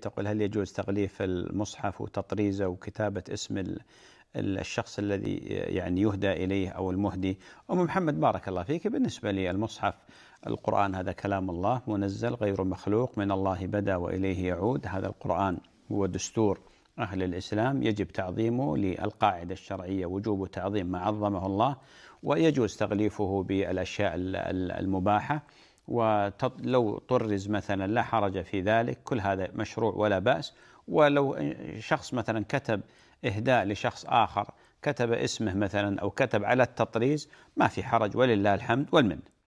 تقول هل يجوز تغليف المصحف وتطريزه وكتابة اسم الشخص الذي يعني يهدى إليه أو المهدي أم محمد بارك الله فيك بالنسبة للمصحف القرآن هذا كلام الله منزل غير مخلوق من الله بدا وإليه يعود هذا القرآن هو دستور أهل الإسلام يجب تعظيمه للقاعدة الشرعية وجوب تعظيم ما عظمه الله ويجوز تغليفه بالأشياء المباحة ولو طرز مثلا لا حرج في ذلك كل هذا مشروع ولا بأس ولو شخص مثلا كتب إهداء لشخص آخر كتب اسمه مثلا أو كتب على التطريز ما في حرج ولله الحمد والمنه